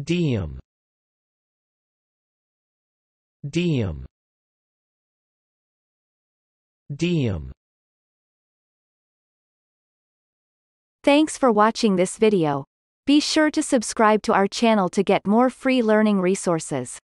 Diem Diem Diem Thanks for watching this video. Be sure to subscribe to our channel to get more free learning resources.